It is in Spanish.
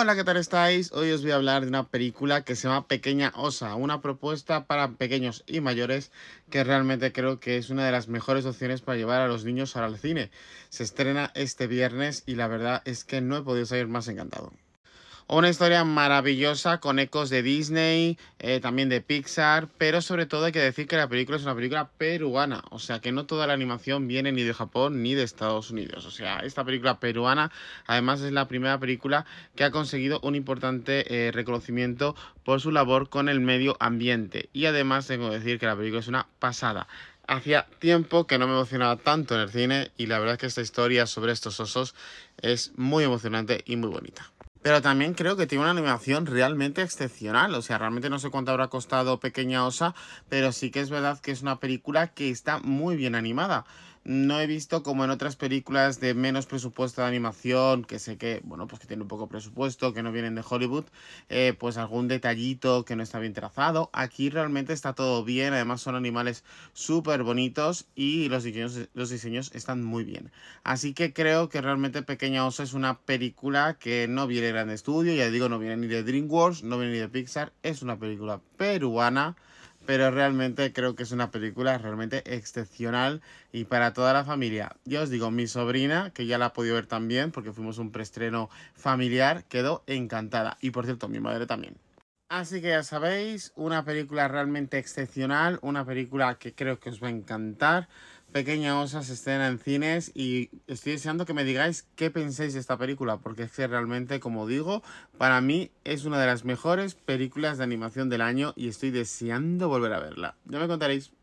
Hola, ¿qué tal estáis? Hoy os voy a hablar de una película que se llama Pequeña Osa, una propuesta para pequeños y mayores que realmente creo que es una de las mejores opciones para llevar a los niños al cine. Se estrena este viernes y la verdad es que no he podido salir más encantado. Una historia maravillosa con ecos de Disney, eh, también de Pixar, pero sobre todo hay que decir que la película es una película peruana, o sea que no toda la animación viene ni de Japón ni de Estados Unidos, o sea, esta película peruana además es la primera película que ha conseguido un importante eh, reconocimiento por su labor con el medio ambiente y además tengo que decir que la película es una pasada. Hacía tiempo que no me emocionaba tanto en el cine y la verdad es que esta historia sobre estos osos es muy emocionante y muy bonita. Pero también creo que tiene una animación realmente excepcional. O sea, realmente no sé cuánto habrá costado Pequeña Osa, pero sí que es verdad que es una película que está muy bien animada. No he visto como en otras películas de menos presupuesto de animación, que sé que, bueno, pues que tiene un poco presupuesto, que no vienen de Hollywood, eh, pues algún detallito que no está bien trazado. Aquí realmente está todo bien, además son animales súper bonitos y los diseños, los diseños están muy bien. Así que creo que realmente Pequeña Osa es una película que no viene de gran estudio, ya digo, no viene ni de DreamWorks, no viene ni de Pixar, es una película peruana pero realmente creo que es una película realmente excepcional y para toda la familia. Yo os digo, mi sobrina, que ya la ha podido ver también, porque fuimos un preestreno familiar, quedó encantada. Y por cierto, mi madre también. Así que ya sabéis, una película realmente excepcional, una película que creo que os va a encantar. Pequeña Osa se estrena en cines y estoy deseando que me digáis qué pensáis de esta película, porque es que realmente, como digo, para mí es una de las mejores películas de animación del año y estoy deseando volver a verla. Ya me contaréis.